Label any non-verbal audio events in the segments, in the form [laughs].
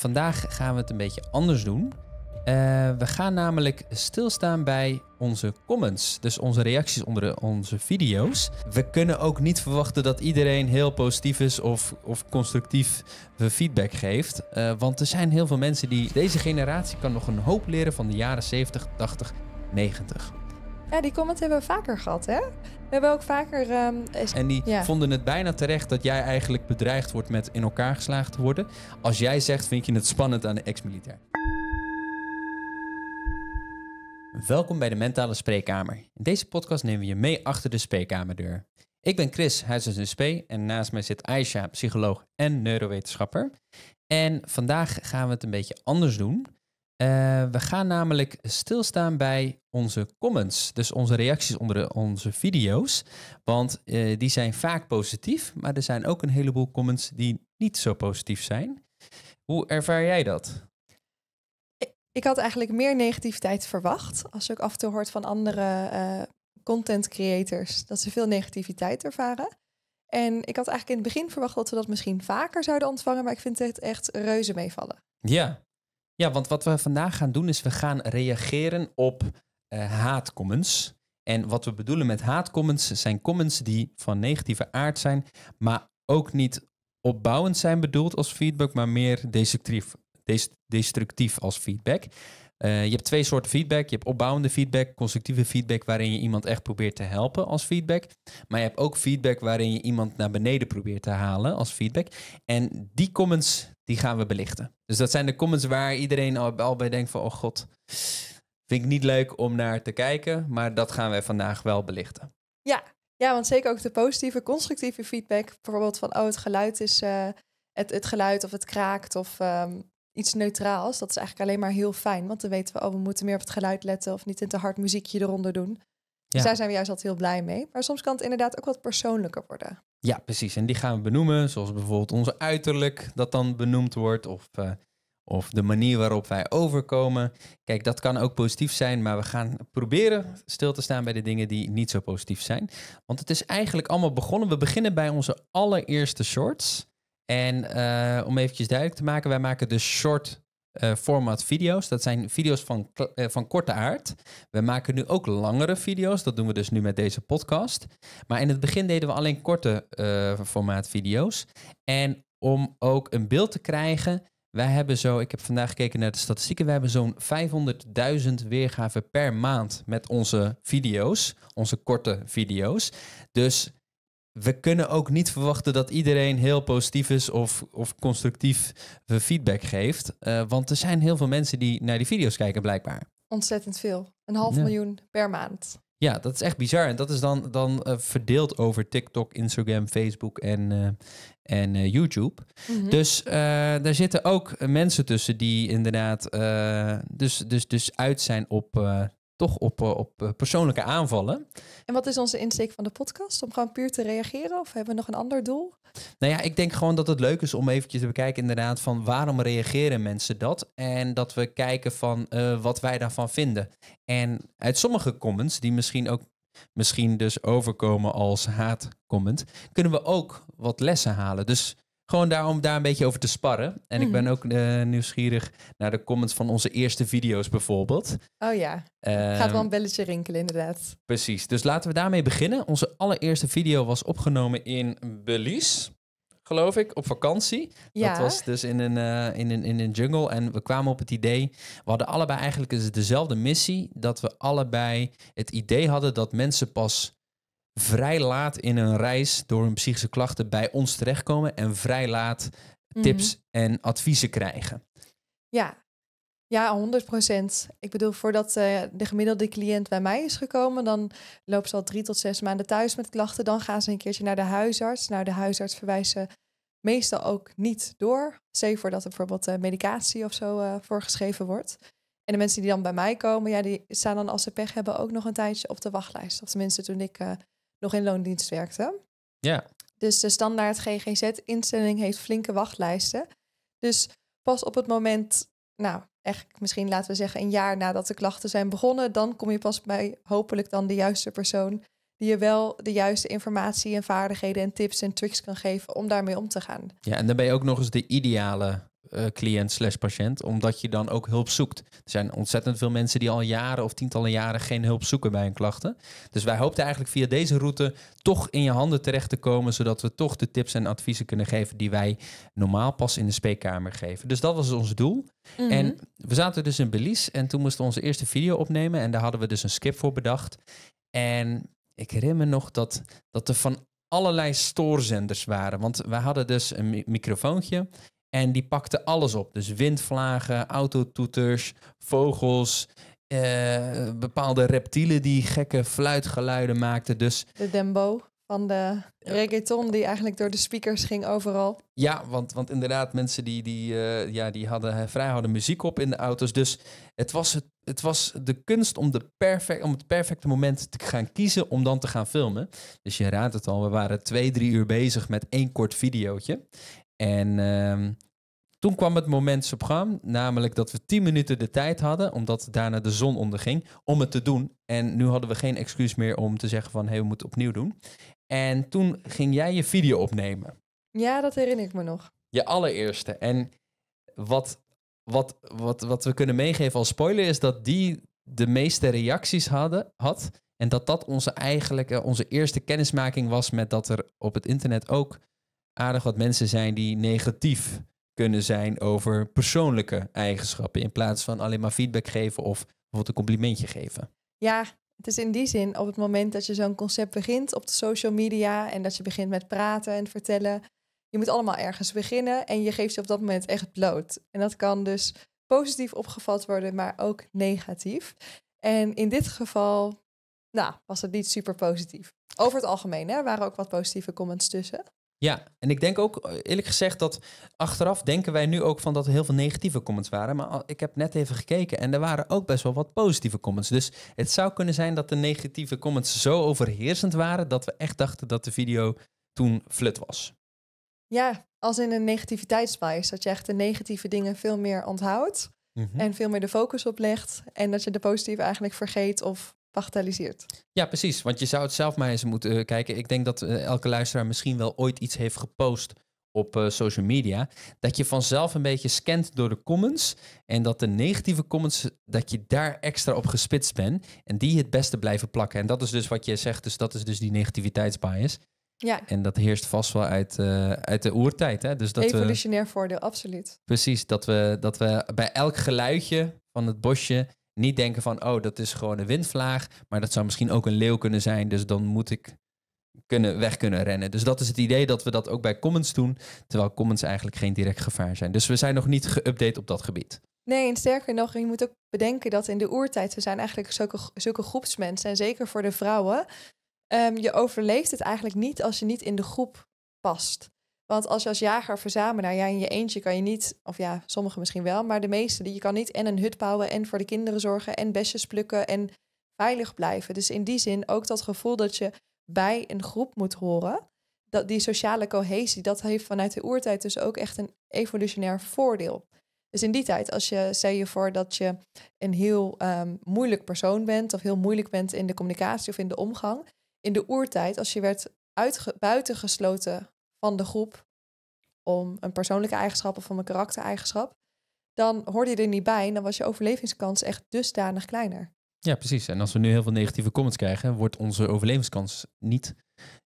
Vandaag gaan we het een beetje anders doen. Eh, we gaan namelijk stilstaan bij onze comments, dus onze reacties onder onze video's. We kunnen ook niet verwachten dat iedereen heel positief is of, of constructief feedback geeft. Eh, want er zijn heel veel mensen die. Deze generatie kan nog een hoop leren van de jaren 70, 80, 90. Ja, die comments hebben we vaker gehad, hè? We hebben ook vaker. Ehm, is... en die vonden het bijna terecht dat jij eigenlijk bedreigd wordt met in elkaar geslagen te worden. Als jij zegt, vind je het spannend aan de ex-militair. Welkom bij de Mentale Spreekkamer. In deze podcast nemen we je mee achter de spreekkamerdeur. Ik ben Chris, huisarts SP en naast mij zit Aisha, psycholoog en neurowetenschapper. En vandaag gaan we het een beetje anders doen. Eh, we gaan namelijk stilstaan bij onze comments, dus onze reacties onder onze video's. Want eh, die zijn vaak positief, maar er zijn ook een heleboel comments die niet zo positief zijn. Hoe ervaar jij dat? Ik, had eigenlijk meer negativiteit verwacht. Als ik af en toe hoort van andere eh, content creators dat ze veel negativiteit ervaren. En ik had eigenlijk in het begin verwacht dat we dat misschien vaker zouden ontvangen, maar ik vind het echt reuze meevallen. Ja, ja, want wat we vandaag gaan doen is we gaan reageren op uh, haatcomments. En wat we bedoelen met haatcomments zijn comments die van negatieve aard zijn, maar ook niet opbouwend zijn bedoeld als feedback, maar meer destructief, destructief als feedback. Eh, je hebt twee soorten feedback. Je hebt opbouwende feedback, constructieve feedback, waarin je iemand echt probeert te helpen als feedback. Maar je hebt ook feedback waarin je iemand naar beneden probeert te halen als feedback. En die comments, die gaan we belichten. Dus dat zijn de comments waar iedereen al, bij denkt van, oh god, vind ik niet leuk om naar te kijken. Maar dat gaan wij vandaag wel belichten. Ja, ja want zeker ook de positieve, constructieve feedback. Bijvoorbeeld van, oh het geluid is... Eh, het, het geluid of het kraakt of ehm, iets neutraals. Dat is eigenlijk alleen maar heel fijn. Want dan weten we, oh, we moeten meer op het geluid letten of niet in te hard muziekje eronder doen. Dus daar zijn we juist altijd heel blij mee. Maar soms kan het inderdaad ook wat persoonlijker worden. Ja, precies. En die gaan we benoemen, zoals bijvoorbeeld onze uiterlijk dat dan benoemd wordt. Of, eh, of de manier waarop wij overkomen. Kijk, dat kan ook positief zijn, maar we gaan proberen stil te staan bij de dingen die niet zo positief zijn. Want het is eigenlijk allemaal begonnen. We beginnen bij onze allereerste shorts. En eh, om eventjes duidelijk te maken, wij maken dus short uh, format video's. Dat zijn video's van, eh, van korte aard. We maken nu ook langere video's. Dat doen we dus nu met deze podcast. Maar in het begin deden we alleen korte formaat video's. En om ook een beeld te krijgen, wij hebben zo, ik heb vandaag gekeken naar de statistieken, We hebben zo'n 500.000 weergaven per maand met onze video's, onze korte video's. Dus we kunnen ook niet verwachten dat iedereen heel positief is of, of constructief eh, feedback geeft. Eh, want er zijn heel veel mensen die naar die video's kijken, blijkbaar. Ontzettend veel. Een half miljoen per maand. Ja, dat is echt bizar. En dat is dan, dan eh, verdeeld over TikTok, Instagram, Facebook en, en YouTube. Mhm. Dus daar zitten ook mensen tussen die inderdaad dus, dus, dus uit zijn op toch op, eh, op eh, persoonlijke aanvallen. En wat is onze insteek van de podcast? Om gewoon puur te reageren of hebben we nog een ander doel? Nou ja, ik denk gewoon dat het leuk is om eventjes te bekijken inderdaad van waarom reageren mensen dat? En dat we kijken van eh, wat wij daarvan vinden. En uit sommige comments, die misschien ook misschien dus overkomen als haatcomment, kunnen we ook wat lessen halen. Dus gewoon daar, om daar een beetje over te sparren. En ik ben mhm. ook eh, nieuwsgierig naar de comments van onze eerste video's bijvoorbeeld. Oh ja, eh, gaat wel een belletje rinkelen inderdaad. Precies, dus laten we daarmee beginnen. Onze allereerste video was opgenomen in Belize geloof ik, op vakantie. Ja. Dat was dus in een, eh, in, een, in een jungle. En we kwamen op het idee, we hadden allebei eigenlijk dus dezelfde missie, dat we allebei het idee hadden dat mensen pas vrij laat in hun reis door hun psychische klachten bij ons terechtkomen en vrij laat mhm. tips en adviezen krijgen. Ja, ja, 100 procent. Ik bedoel, voordat eh, de gemiddelde cliënt bij mij is gekomen, dan loopt ze al drie tot zes maanden thuis met klachten. Dan gaan ze een keertje naar de huisarts. Nou, de huisarts verwijst ze meestal ook niet door. Zeker voordat er bijvoorbeeld eh, medicatie of zo eh, voorgeschreven wordt. En de mensen die dan bij mij komen, ja, die staan dan als ze pech hebben ook nog een tijdje op de wachtlijst. Of tenminste, toen ik nog in loondienst werkte. Ja. Dus de standaard GGZ-instelling heeft flinke wachtlijsten. Dus pas op het moment, nou, eigenlijk misschien laten we zeggen een jaar nadat de klachten zijn begonnen, dan kom je pas bij hopelijk dan de juiste persoon die je wel de juiste informatie en vaardigheden en tips en tricks kan geven om daarmee om te gaan. Ja, en dan ben je ook nog eens de ideale eh, cliënt slash patiënt, omdat je dan ook hulp zoekt. Er zijn ontzettend veel mensen die al jaren of tientallen jaren geen hulp zoeken bij hun klachten. Dus wij hoopten eigenlijk via deze route toch in je handen terecht te komen, zodat we toch de tips en adviezen kunnen geven die wij normaal pas in de spreekkamer geven. Dus dat was dus ons doel. Mhm. En we zaten dus in Belize en toen moesten we onze eerste video opnemen en daar hadden we dus een skip voor bedacht. En ik herinner me nog dat, dat er van allerlei stoorzenders waren. Want we hadden dus een microfoontje en die pakte alles op. Dus windvlagen, autotoeters, vogels, eh, bepaalde reptielen die gekke fluitgeluiden maakten. Dus de dembo van de reggaeton die eigenlijk door de speakers ging overal. Ja, want, want inderdaad, mensen die, die, eh, ja, die hadden eh, vrij harde muziek op in de auto's. Dus het was, het, het was de kunst om, de perfect, om het perfecte moment te gaan kiezen om dan te gaan filmen. Dus je raadt het al, we waren twee, drie uur bezig met één kort videootje. En ehm, toen kwam het moment gang, namelijk dat we 10 minuten de tijd hadden, omdat daarna de zon onderging, om het te doen. En nu hadden we geen excuus meer om te zeggen van, hé, hey, we moeten opnieuw doen. En toen ging jij je video opnemen. Ja, dat herinner ik me nog. Je allereerste. En wat, wat, wat, wat we kunnen meegeven als spoiler is dat die de meeste reacties hadden, had. En dat dat onze, eigenlijk, onze eerste kennismaking was met dat er op het internet ook aardig wat mensen zijn die negatief kunnen zijn over persoonlijke eigenschappen. In plaats van alleen maar feedback geven of bijvoorbeeld een complimentje geven. Ja, het is in die zin op het moment dat je zo'n concept begint op de social media en dat je begint met praten en vertellen. Je moet allemaal ergens beginnen en je geeft je op dat moment echt bloot. En dat kan dus positief opgevat worden, maar ook negatief. En in dit geval, nou, was het niet super positief. Over het algemeen, hè, waren ook wat positieve comments tussen. Ja, en ik denk ook eh, eerlijk gezegd dat achteraf denken wij nu ook van dat er heel veel negatieve comments waren. Maar ik heb net even gekeken en er waren ook best wel wat positieve comments. Dus het zou kunnen zijn dat de negatieve comments zo overheersend waren dat we echt dachten dat de video toen flut was. Ja, als in een negativiteitsbias. Dat je echt de negatieve dingen veel meer onthoudt mhm. en veel meer de focus op legt. En dat je de positieve eigenlijk vergeet of bagatelliseert. Ja, precies. Want je zou het zelf maar eens moeten eh, kijken. Ik denk dat eh, elke luisteraar misschien wel ooit iets heeft gepost op eh, social media. Dat je vanzelf een beetje scant door de comments. En dat de negatieve comments, dat je daar extra op gespitst bent. En die het beste blijven plakken. En dat is dus wat je zegt. Dus dat is dus die negativiteitsbias. Ja. En dat heerst vast wel uit, uit de oertijd. Hè? Dus dat Evolutionair voordeel, absoluut. Precies, dat we, dat we bij elk geluidje van het bosje niet denken van, oh, dat is gewoon een windvlaag, maar dat zou misschien ook een leeuw kunnen zijn, dus dan moet ik kunnen, weg kunnen rennen. Dus dat is het idee dat we dat ook bij comments doen, terwijl comments eigenlijk geen direct gevaar zijn. Dus we zijn nog niet geüpdate op dat gebied. Nee, en sterker nog, je moet ook bedenken dat in de oertijd, we zijn eigenlijk zulke, zulke groepsmensen, en zeker voor de vrouwen, um, je overleeft het eigenlijk niet als je niet in de groep past. Want als je als jager verzamelaar, ja, in je eentje kan je niet, of ja, sommigen misschien wel, maar de meeste, die je kan niet en een hut bouwen en voor de kinderen zorgen en besjes plukken en veilig blijven. Dus in die zin ook dat gevoel dat je bij een groep moet horen. Dat die sociale cohesie, dat heeft vanuit de oertijd dus ook echt een evolutionair voordeel. Dus in die tijd, als je, stel je voor dat je een heel ehm, moeilijk persoon bent of heel moeilijk bent in de communicatie of in de omgang. In de oertijd, als je werd buitengesloten van de groep om een persoonlijke eigenschap of van mijn karaktereigenschap, dan hoorde je er niet bij en dan was je overlevingskans echt dusdanig kleiner. Ja, precies. En als we nu heel veel negatieve comments krijgen, wordt onze overlevingskans niet,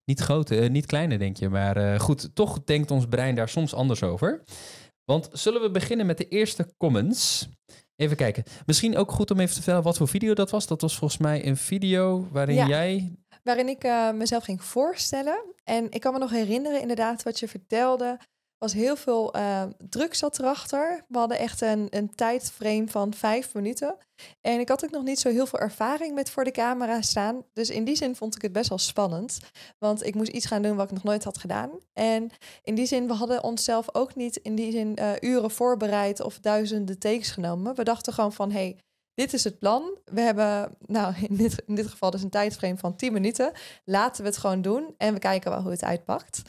niet groter, eh, niet kleiner, denk je. Maar eh, goed, toch denkt ons brein daar soms anders over. Want zullen we beginnen met de eerste comments? Even kijken. Misschien ook goed om even te vertellen wat voor video dat was. Dat was volgens mij een video waarin jij waarin ik eh, mezelf ging voorstellen. En ik kan me nog herinneren, inderdaad, wat je vertelde. Was heel veel uh, druk zat erachter. We hadden echt een, een tijdframe van vijf minuten. En ik had ook nog niet zo heel veel ervaring met voor de camera staan. Dus in die zin vond ik het best wel spannend. Want ik moest iets gaan doen wat ik nog nooit had gedaan. En in die zin, we hadden onszelf ook niet in die zin eh, uren voorbereid of duizenden takes genomen. We dachten gewoon van, hé, hey, dit is het plan. We hebben, nou in dit, in dit geval dus een tijdframe van 10 minuten. Laten we het gewoon doen en we kijken wel hoe het uitpakt.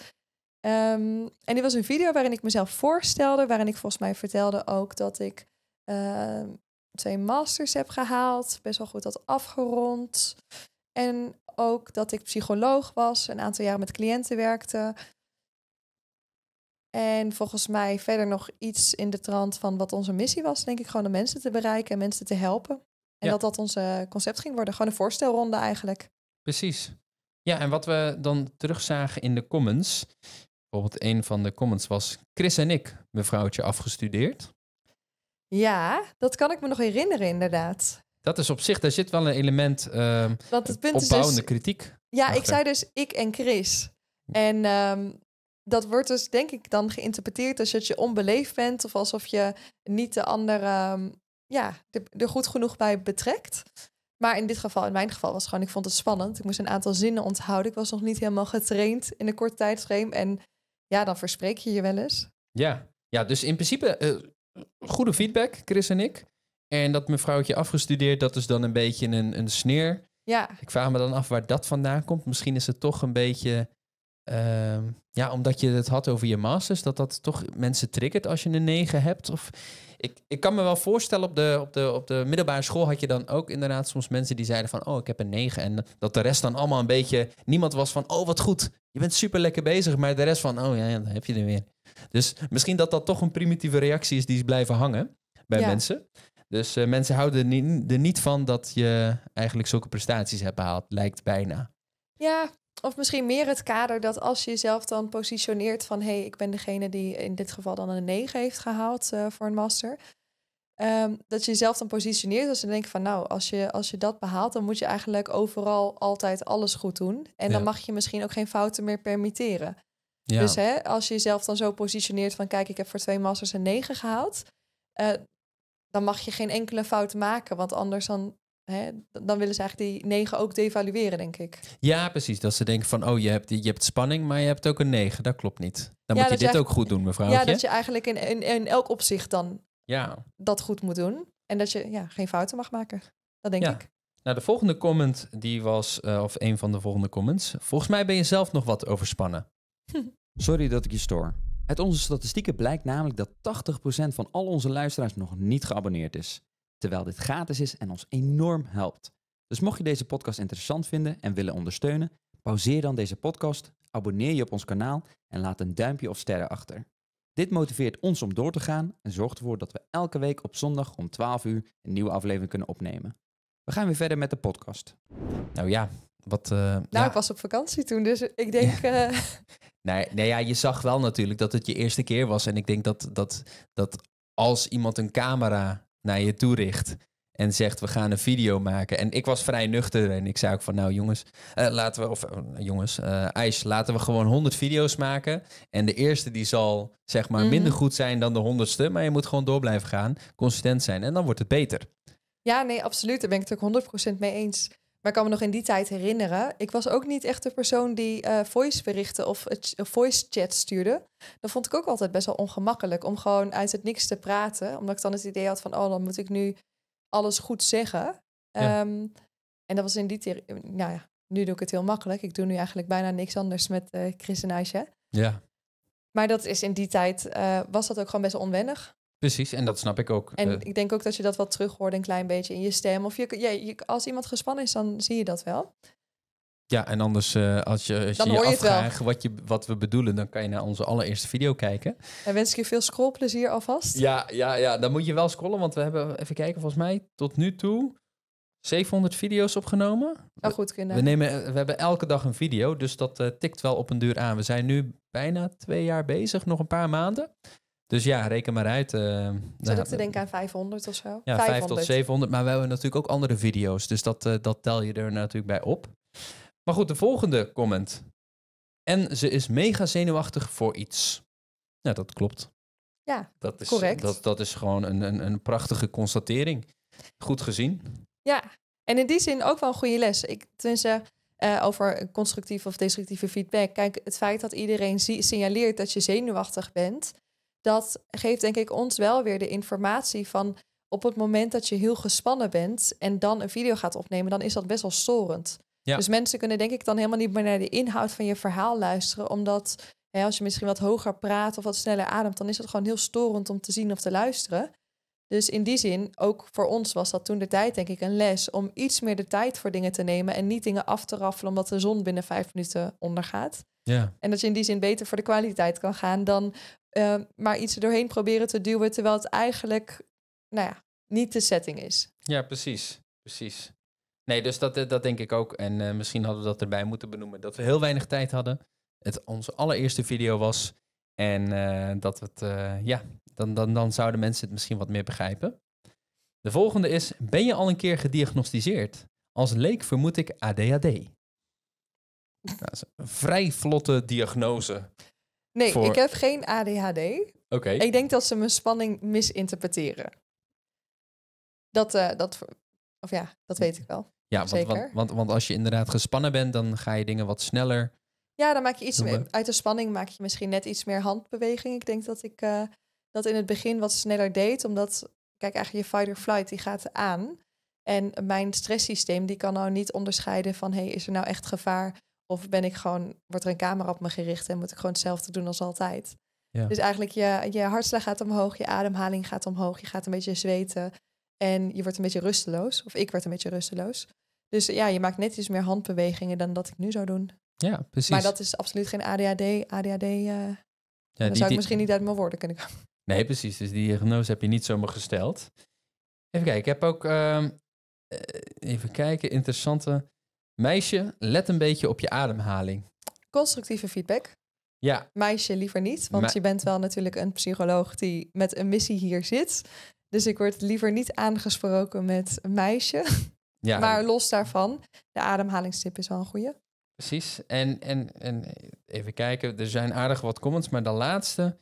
Ehm, en dit was een video waarin ik mezelf voorstelde, waarin ik volgens mij vertelde ook dat ik ehm, twee masters heb gehaald, best wel goed had afgerond. En ook dat ik psycholoog was, een aantal jaren met cliënten werkte. En volgens mij verder nog iets in de trant van wat onze missie was, denk ik, gewoon de mensen te bereiken en mensen te helpen. En dat dat onze concept ging worden. Gewoon een voorstelronde eigenlijk. Precies. Ja, en wat we dan terugzagen in de comments. Bijvoorbeeld een van de comments was... Chris en ik, mevrouwtje, afgestudeerd. Ja, dat kan ik me nog herinneren inderdaad. Dat is op zich, daar zit wel een element uh, Want het dus opbouwende kritiek. Ja, ik zei dus ik en Chris. En ehm, dat wordt dus denk ik dan geïnterpreteerd als dat je onbeleefd bent of alsof je niet de andere ehm, ja, er goed genoeg bij betrekt. Maar in dit geval, in mijn geval, was het gewoon, ik vond het spannend. Ik moest een aantal zinnen onthouden. Ik was nog niet helemaal getraind in een kort tijdframe. En ja, dan verspreek je je wel eens. Ja, ja dus in principe eh, goede feedback, Chris en ik. En dat mevrouwtje afgestudeerd, dat is dan een beetje een, een sneer. Ja. Ik vraag me dan af waar dat vandaan komt. Misschien is het toch een beetje Ehm, ja, omdat je het had over je masters, dat dat toch mensen triggert als je een 9 hebt? Of ik, ik kan me wel voorstellen, op de, op, de, op de middelbare school had je dan ook inderdaad soms mensen die zeiden van, oh, ik heb een 9. En dat de rest dan allemaal een beetje, niemand was van, oh, wat goed, je bent super lekker bezig. Maar de rest van, oh ja, ja dan heb je er weer. Dus misschien dat dat toch een primitieve reactie is die is blijven hangen bij mensen. Dus eh, mensen houden er niet, er niet van dat je eigenlijk zulke prestaties hebt behaald, lijkt bijna. Ja, of misschien meer het kader dat als je jezelf dan positioneert van hé, hey, ik ben degene die in dit geval dan een 9 heeft gehaald eh, voor een master. Ehm, dat je jezelf dan positioneert als je denkt van nou, als je, als je dat behaalt, dan moet je eigenlijk overal altijd alles goed doen. En dan mag je misschien ook geen fouten meer permitteren. Dus hè, als je jezelf dan zo positioneert van kijk, ik heb voor twee masters een 9 gehaald. Eh, dan mag je geen enkele fout maken, want anders dan dan willen ze eigenlijk die 9 ook devalueren, denk ik. Ja, precies. Dat ze denken van, oh, je hebt, je hebt spanning, maar je hebt ook een 9. Dat klopt niet. Dan moet je dit ook goed doen, mevrouw. Ja, dat je eigenlijk in, in, elk opzicht dan ja. dat goed moet doen. En dat je ja, geen fouten mag maken. Dat denk ik. Nou, de volgende comment die was, eh, of een van de volgende comments. Volgens mij ben je zelf nog wat overspannen. [laughs] Sorry dat ik je stoor. Uit onze statistieken blijkt namelijk dat 80% van al onze luisteraars nog niet geabonneerd is terwijl dit gratis is en ons enorm helpt. Dus mocht je deze podcast interessant vinden en willen ondersteunen, pauzeer dan deze podcast, abonneer je op ons kanaal en laat een duimpje of sterren achter. Dit motiveert ons om door te gaan en zorgt ervoor dat we elke week op zondag om 12 uur een nieuwe aflevering kunnen opnemen. We gaan weer verder met de podcast. Nou ja, wat. Eh, nou, ik was op vakantie toen, dus ik denk. Eh, [laughs] nee, nee, ja, je zag wel natuurlijk dat het je eerste keer was. En ik denk dat, dat, dat als iemand een camera naar je toe richt en zegt we gaan een video maken. En ik was vrij nuchter en ik zei ook van nou jongens, eh, laten we, of eh, jongens, eh, IJs, laten we gewoon 100 video's maken. En de eerste die zal zeg maar minder mhm. goed zijn dan de honderdste, maar je moet gewoon door blijven gaan, consistent zijn en dan wordt het beter. Ja, nee, absoluut. Daar ben ik het ook 100% mee eens. Maar ik kan me nog in die tijd herinneren, ik was ook niet echt de persoon die uh, voice berichten of voice chat stuurde. Dat vond ik ook altijd best wel ongemakkelijk om gewoon uit het niks te praten. Omdat ik dan het idee had van, oh, dan moet ik nu alles goed zeggen. Ehm, en dat was in die tijd, nou ja, nu doe ik het heel makkelijk. Ik doe nu eigenlijk bijna niks anders met uh, Chris en Aisha. Ja. Maar dat is in die tijd, eh, was dat ook gewoon best wel onwennig. Precies, en dat snap ik ook. En eh. ik denk ook dat je dat wel terug hoort een klein beetje in je stem. Of je, als iemand gespannen is, dan zie je dat wel. Ja, en anders eh, als je als je, je afvraagt wat, je, wat we bedoelen, dan kan je naar onze allereerste video kijken. En wens ik je veel scrollplezier alvast. Ja, ja, ja, dan moet je wel scrollen, want we hebben, even kijken, volgens mij tot nu toe 700 video's opgenomen. Nou goed kunnen. We, nemen, eh, we hebben elke dag een video, dus dat tikt wel op een duur aan. We zijn nu bijna twee jaar bezig, nog een paar maanden. Dus ja, reken maar uit. Uh, ik te denken aan 500 of zo? Ja, 500. 5 tot 700. Maar we hebben natuurlijk ook andere video's. Dus dat, eh, dat tel je er natuurlijk bij op. Maar goed, de volgende comment. En ze is mega zenuwachtig voor iets. Nou, dat klopt. Ja, dat is, correct. Dat, dat is gewoon een, een, een prachtige constatering. Goed gezien. Ja, en in die zin ook wel een goede les. Ik, tenminste, uh, over constructieve of destructieve feedback. Kijk, het feit dat iedereen signaleert dat je zenuwachtig bent, dat geeft denk ik ons wel weer de informatie van op het moment dat je heel gespannen bent en dan een video gaat opnemen, dan is dat best wel storend. Dus mensen kunnen denk ik dan helemaal niet meer naar de inhoud van je verhaal luisteren, omdat hè, als je misschien wat hoger praat of wat sneller ademt, dan is dat gewoon heel storend om te zien of te luisteren. Dus in die zin, ook voor ons was dat toen de tijd denk ik een les om iets meer de tijd voor dingen te nemen en niet dingen af te raffelen omdat de zon binnen vijf minuten ondergaat. Ja. En dat je in die zin beter voor de kwaliteit kan gaan dan Ehm, maar iets er doorheen proberen te duwen, terwijl het eigenlijk nou ja, niet de setting is. Ja, precies. Precies. Nee, dus dat, dat denk ik ook. En eh, misschien hadden we dat erbij moeten benoemen dat we heel weinig tijd hadden. Het onze allereerste video was. En eh, dat het, eh, ja, dan, dan, dan zouden mensen het misschien wat meer begrijpen. De volgende is: Ben je al een keer gediagnosticeerd? Als leek vermoed ik ADHD. dat is een vrij vlotte diagnose. Nee, ik heb geen ADHD. Oké. Ik denk dat ze mijn spanning misinterpreteren. Dat, uh, dat, of ja, dat weet ik wel. Ja, Zeker. Want, want, want, als je inderdaad gespannen bent, dan ga je dingen wat sneller. Ja, dan maak je iets meer. Uit de spanning maak je misschien net iets meer handbeweging. Ik denk dat ik eh, dat in het begin wat sneller deed, omdat, kijk, eigenlijk je fight or flight die gaat aan. En mijn stresssysteem die kan nou niet onderscheiden van, hey, is er nou echt gevaar? Of ben ik gewoon, wordt er een camera op me gericht en moet ik gewoon hetzelfde doen als altijd? Dus eigenlijk je, je hartslag gaat omhoog, je ademhaling gaat omhoog, je gaat een beetje zweten en je wordt een beetje rusteloos. Of ik werd een beetje rusteloos. Dus ja, je maakt net iets meer handbewegingen dan dat ik nu zou doen. Ja, precies. Maar dat is absoluut geen ADHD. ADHD, eh, dan zou ik misschien niet uit mijn woorden kunnen komen. Nee, precies. Dus die diagnose heb je niet zomaar gesteld. Even kijken, ik heb ook, ehm, eh, even kijken, interessante Meisje, let een beetje op je ademhaling. Constructieve feedback. Ja. Meisje liever niet, want je bent wel natuurlijk een psycholoog die met een missie hier zit. Dus ik word liever niet aangesproken met meisje. Ja. [laughs] Maar los daarvan, de ademhalingstip is wel een goede. Precies. En, en, en even kijken, er zijn aardig wat comments, maar de laatste.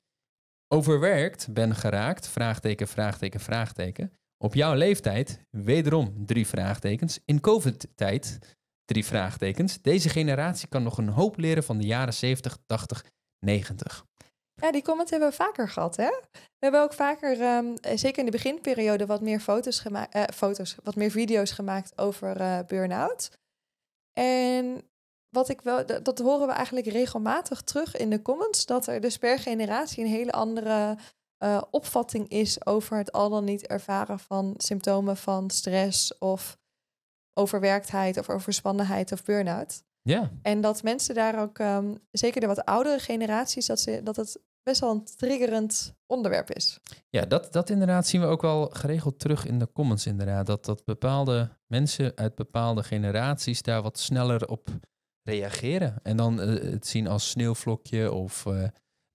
Overwerkt, ben geraakt, vraagteken, vraagteken, vraagteken. Op jouw leeftijd, wederom drie vraagtekens. In COVID-tijd Drie vraagtekens. Deze generatie kan nog een hoop leren van de jaren 70, 80, 90. Ja, die comments hebben we vaker gehad, hè? We hebben ook vaker, ehm, eh, zeker in de beginperiode, wat meer foto's gemaakt, eh, foto's, wat meer video's gemaakt over uh, burn-out. En wat ik wel, dat, horen we eigenlijk regelmatig terug in de comments, dat er dus per generatie een hele andere opvatting is over het al dan niet ervaren van symptomen van stress of overwerktheid of overspannenheid of burn-out. Ja. En dat mensen daar ook, ehm, zeker de wat oudere generaties, dat, ze, dat het best wel een triggerend onderwerp is. Ja, dat, dat inderdaad zien we ook wel geregeld terug in de comments inderdaad. Dat, dat bepaalde mensen uit bepaalde generaties daar wat sneller op reageren. En dan eh, het zien als sneeuwvlokje of eh,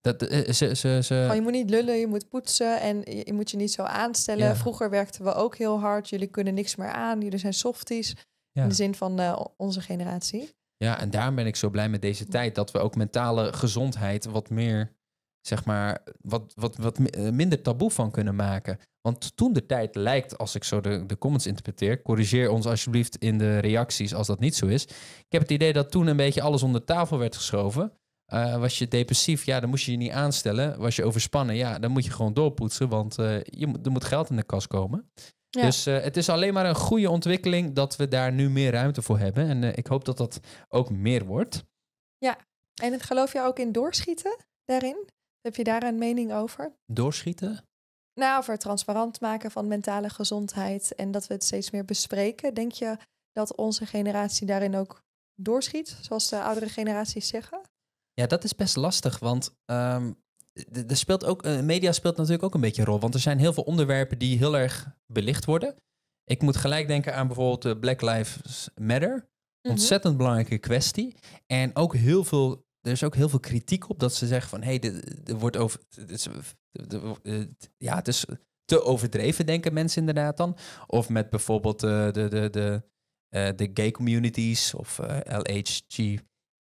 dat, eh, eh, je moet niet lullen, je moet poetsen en je, moet je niet zo aanstellen. Vroeger werkten we ook heel hard. Jullie kunnen niks meer aan. Jullie zijn softies. In de zin van eh, onze generatie. Ja, en daarom ben ik zo blij met deze tijd. Dat we ook mentale gezondheid wat meer, zeg maar, wat, wat, wat minder taboe van kunnen maken. Want toen de tijd lijkt, als ik zo de, de comments interpreteer, corrigeer ons alsjeblieft in de reacties als dat niet zo is. Ik heb het idee dat toen een beetje alles onder tafel werd geschoven. Eh, was je depressief, ja, dan moest je je niet aanstellen. Was je overspannen, ja, dan moet je gewoon doorpoetsen, want eh, je er moet geld in de kas komen. Dus eh, het is alleen maar een goede ontwikkeling dat we daar nu meer ruimte voor hebben. En ik hoop dat dat ook meer wordt. Ja, en het geloof je ook in doorschieten daarin? Heb je daar een mening over? Doorschieten? Nou, over transparant maken van mentale gezondheid en dat we het steeds meer bespreken. Denk je dat onze generatie daarin ook doorschiet, zoals de oudere generaties zeggen? Ja, dat is best lastig, want um, speelt ook, eh, media speelt natuurlijk ook een beetje een rol. Want er zijn heel veel onderwerpen die heel erg belicht worden. Ik moet gelijk denken aan bijvoorbeeld eh, Black Lives Matter. Mhm. Ontzettend belangrijke kwestie. En ook heel veel, er is ook heel veel kritiek op dat ze zeggen van hé, hey, er wordt over. ja, het is te overdreven, denken mensen inderdaad dan. Of met bijvoorbeeld eh, de, de, de, de gay communities of LHG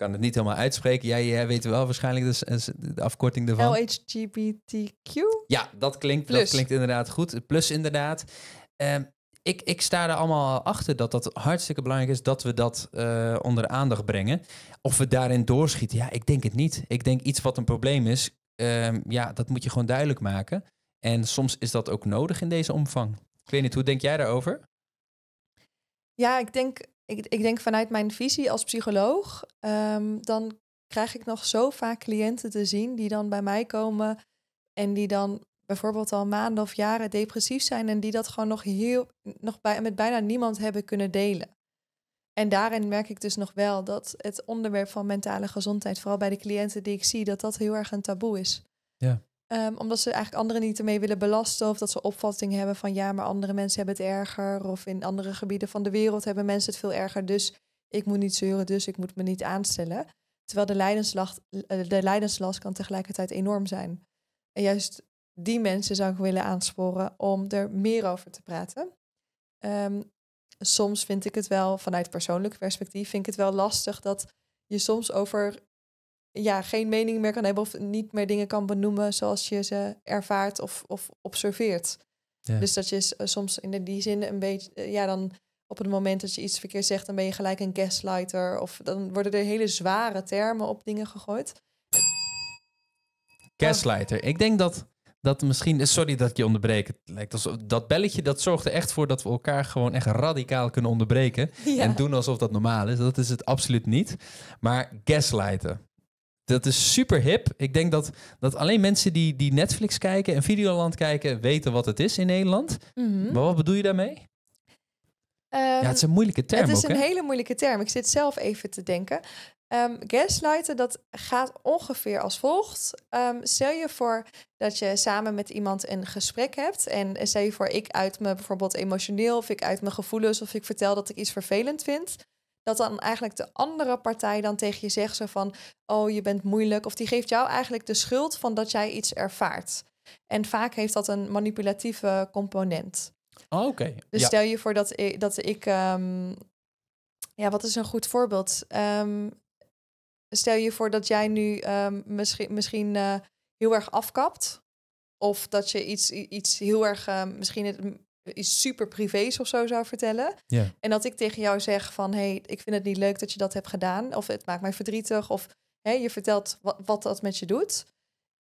kan het niet helemaal uitspreken. Jij, weet wel waarschijnlijk de, eh, de afkorting daarvan. LHGBTQ? Ja, dat klinkt, dat klinkt inderdaad goed. Plus inderdaad. Ehm, ik, ik sta er allemaal achter dat dat hartstikke belangrijk is dat we dat eh, onder aandacht brengen. Of we daarin doorschieten, ja, ik denk het niet. Ik denk iets wat een probleem is, ehm, ja, dat moet je gewoon duidelijk maken. En soms is dat ook nodig in deze omvang. Ik weet niet, hoe denk jij daarover? Ja, ik denk ik, ik denk vanuit mijn visie als psycholoog, ehm, dan krijg ik nog zo vaak cliënten te zien die dan bij mij komen en die dan bijvoorbeeld al maanden of jaren depressief zijn en die dat gewoon nog, heel, nog bij, met bijna niemand hebben kunnen delen. En daarin merk ik dus nog wel dat het onderwerp van mentale gezondheid, vooral bij de cliënten die ik zie, dat dat heel erg een taboe is. Ja. Ehm, omdat ze eigenlijk anderen niet ermee willen belasten. Of dat ze opvatting hebben van ja, maar andere mensen hebben het erger. Of in andere gebieden van de wereld hebben mensen het veel erger. Dus ik moet niet zeuren, dus ik moet me niet aanstellen. Terwijl de lijdenslast, eh, de lijdenslast kan tegelijkertijd enorm zijn. En juist die mensen zou ik willen aansporen om er meer over te praten. Ehm, soms vind ik het wel, vanuit persoonlijk perspectief, vind ik het wel lastig dat je soms over ja, geen mening meer kan hebben of niet meer dingen kan benoemen zoals je ze ervaart of, of observeert. Ja. Dus dat je eh, soms in die zin een beetje, eh, ja, dan op het moment dat je iets verkeerd zegt, dan ben je gelijk een gaslighter. Of dan worden er hele zware termen op dingen gegooid. Gaslighter. Ik denk dat dat misschien. Eh, sorry dat ik je onderbreek. Het lijkt alsof dat belletje dat zorgt er echt voor dat we elkaar gewoon echt radicaal kunnen onderbreken. En doen alsof dat normaal is. Dat is het absoluut niet. Maar gaslighten. Dat is super hip. Ik denk dat, dat alleen mensen die, die Netflix kijken en Videoland kijken weten wat het is in Nederland. Mhm. Maar wat bedoel je daarmee? ja, het is een moeilijke term. Het is een hele moeilijke term. Ik zit zelf even te denken. Um, gaslighten, dat gaat ongeveer als volgt. Ehm, stel je voor dat je samen met iemand een gesprek hebt. En stel je voor, ik uit me bijvoorbeeld emotioneel, of ik uit mijn gevoelens, of ik vertel dat ik iets vervelend vind dat dan eigenlijk de andere partij dan tegen je zegt zo van, oh je bent moeilijk, of die geeft jou eigenlijk de schuld van dat jij iets ervaart. En vaak heeft dat een manipulatieve component. Oh, oké. Dus stel je voor dat ik, dat ik ehm, ja, wat is een goed voorbeeld? Ehm, stel je voor dat jij nu ehm, misschien, misschien eh, heel erg afkapt. Of dat je iets, iets heel erg, misschien het, iets super privés of zo zou vertellen. En dat ik tegen jou zeg van hé, hey, ik vind het niet leuk dat je dat hebt gedaan. Of het maakt mij verdrietig. Of je vertelt wat, wat dat met je doet.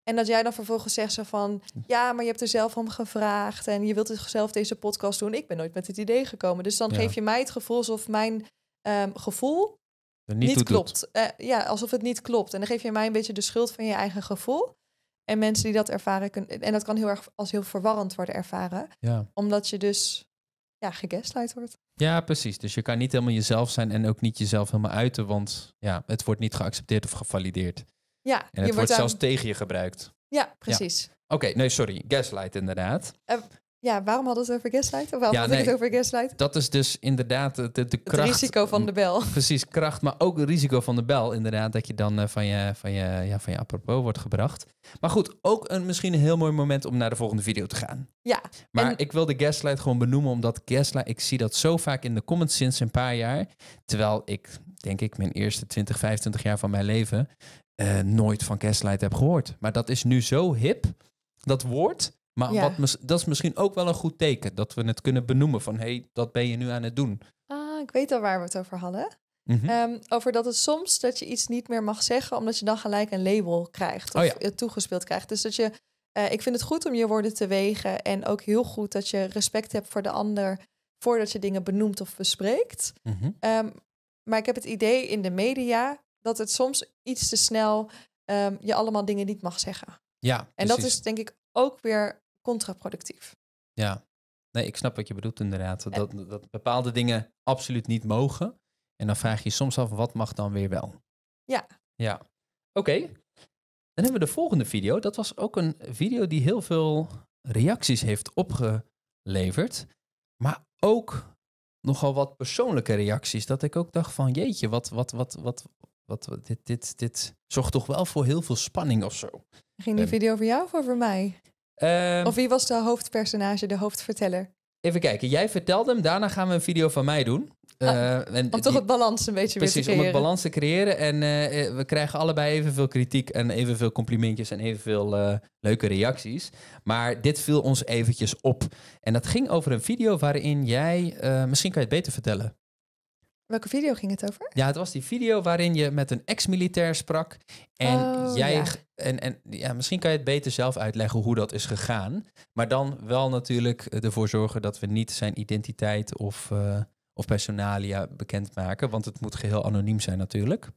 En dat jij dan vervolgens zegt zo van ja, maar je hebt er zelf om gevraagd. En je wilt het zelf deze podcast doen. Ik ben nooit met het idee gekomen. Dus dan geef je mij het gevoel alsof mijn ehm, gevoel niet, niet klopt. Eh, ja, alsof het niet klopt. En dan geef je mij een beetje de schuld van je eigen gevoel. En mensen die dat ervaren kunnen. En dat kan heel erg als heel verwarrend worden ervaren. Ja. Omdat je dus ja, gegaslight wordt. Ja, precies. Dus je kan niet helemaal jezelf zijn en ook niet jezelf helemaal uiten. Want ja, het wordt niet geaccepteerd of gevalideerd. Ja, en het wordt, zelfs tegen je gebruikt. Ja, precies. Oké, nee, sorry. Gaslight inderdaad. Eh, ja, waarom hadden ze het over gaslight? Of waarom ja, ik het over gaslight? Dat is dus inderdaad eh, de, de kracht. Het risico van de bel. [laughs] Precies, kracht, maar ook het risico van de bel. Inderdaad, dat je dan eh, van, je, van, je, ja, van je apropos wordt gebracht. Maar goed, ook een, misschien een heel mooi moment om naar de volgende video te gaan. Ja. Maar ik wil de gaslight gewoon benoemen, omdat gaslight... Ik zie dat zo vaak in de comments sinds een paar jaar. Terwijl ik, denk ik, mijn eerste 20, 25 jaar van mijn leven... Eh, nooit van gaslight heb gehoord. Maar dat is nu zo hip, dat woord maar dat is misschien ook wel een goed teken. Dat we het kunnen benoemen van hé, hey, dat ben je nu aan het doen. Ah, ik weet al waar we het over hadden. Mhm. Ehm, over dat het soms dat je iets niet meer mag zeggen, omdat je dan gelijk een label krijgt of oh toegespeeld krijgt. Dus dat je, eh, ik vind het goed om je woorden te wegen en ook heel goed dat je respect hebt voor de ander voordat je dingen benoemt of bespreekt. Mhm. Ehm, maar ik heb het idee in de media dat het soms iets te snel ehm, je allemaal dingen niet mag zeggen. Ja, en dat is denk ik ook weer contraproductief. Ja, nee, ik snap wat je bedoelt inderdaad. Dat, dat bepaalde dingen absoluut niet mogen. En dan vraag je je soms af, wat mag dan weer wel? Ja. Ja, oké. Dan hebben we de volgende video. Dat was ook een video die heel veel reacties heeft opgeleverd. Maar ook nogal wat persoonlijke reacties. Dat ik ook dacht van jeetje, wat, wat, wat, wat, wat, wat dit, dit, dit zorgt toch wel voor heel veel spanning of zo. Ging die video over jou of over mij? Ehm, of wie was de hoofdpersonage, de hoofdverteller? Even kijken, jij vertelde hem, daarna gaan we een video van mij doen. Ah, eh, en om toch het balans een beetje precies, weer te Precies, om het balans te creëren. En eh, eh, we krijgen allebei evenveel kritiek en evenveel complimentjes en evenveel uh, leuke reacties. Maar dit viel ons eventjes op. En dat ging over een video waarin jij, misschien kan je het beter vertellen. Welke video ging het over? Ja, het was die video waarin je met een ex-militair sprak. En oh, jij. En, en ja, misschien kan je het beter zelf uitleggen hoe dat is gegaan. Maar dan wel natuurlijk ervoor zorgen dat we niet zijn identiteit of, eh, of personalia bekendmaken. Want het moet geheel anoniem zijn natuurlijk.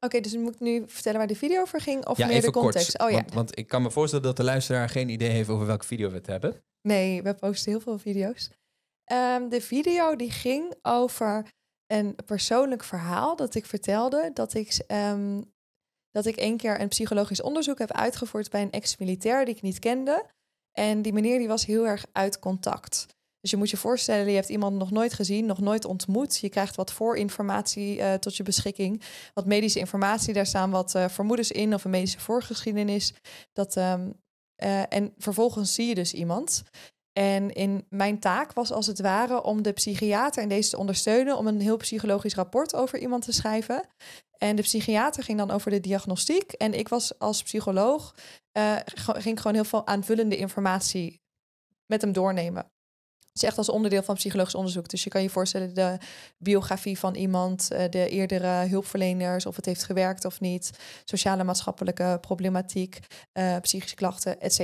Oké, dus dus moet ik nu vertellen waar de video over ging? Of ja, meer de context? Kort, oh, ja. Want, ik kan me voorstellen dat de luisteraar geen idee heeft over welke video we het hebben. Nee, we posten heel veel video's. Ehm, de video die ging over een persoonlijk verhaal dat ik vertelde dat ik, um, dat ik een keer een psychologisch onderzoek heb uitgevoerd bij een ex-militair die ik niet kende. En die meneer die was heel erg uit contact. Dus je moet je voorstellen, je hebt iemand nog nooit gezien, nog nooit ontmoet. Je krijgt wat voorinformatie eh, tot je beschikking. Wat medische informatie, daar staan wat eh, vermoedens in of een medische voorgeschiedenis. Dat, ehm, eh, en vervolgens zie je dus iemand. En in mijn taak was als het ware om de psychiater in deze te ondersteunen om een heel psychologisch rapport over iemand te schrijven. En de psychiater ging dan over de diagnostiek. En ik was als psycholoog, eh, ging gewoon heel veel aanvullende informatie met hem doornemen is echt als onderdeel van psychologisch onderzoek. Dus je kan je voorstellen de biografie van iemand, eh, de eerdere hulpverleners, of het heeft gewerkt of niet, sociale maatschappelijke problematiek, eh, psychische klachten, etc.